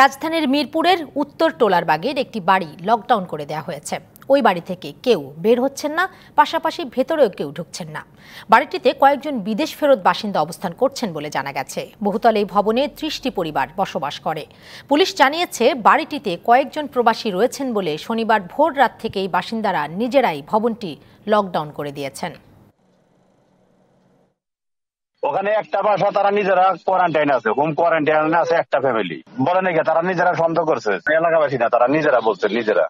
রাজধানীর মিরপুরের উত্তর টোলার বাগের একটি বাড়ি লকডাউন করে দেওয়া হয়েছে ওই বাড়ি থেকে কেউ বের হচ্ছেন না পাশাপাশি ভেতরেও কেউ ঢুকছেন না বাড়িটিতে কয়েকজন বিদেশ ফেরত বাসিন্দা অবস্থান করছেন বলে জানা গেছে বহুতল এই ভবনে ত্রিশটি পরিবার বসবাস করে পুলিশ জানিয়েছে বাড়িটিতে কয়েকজন প্রবাসী রয়েছেন বলে শনিবার ভোর রাত থেকেই বাসিন্দারা নিজেরাই ভবনটি লকডাউন করে দিয়েছেন ওখানে একটা বাসা তারা নিজেরা কোয়ারেন্টাইন আছে হোম কোয়ারেন্টাইন আছে একটা ফ্যামিলি বলে নাকি তারা নিজেরা সন্দেহ করছে এলাকাবাসী না তারা নিজেরা বলছে নিজেরা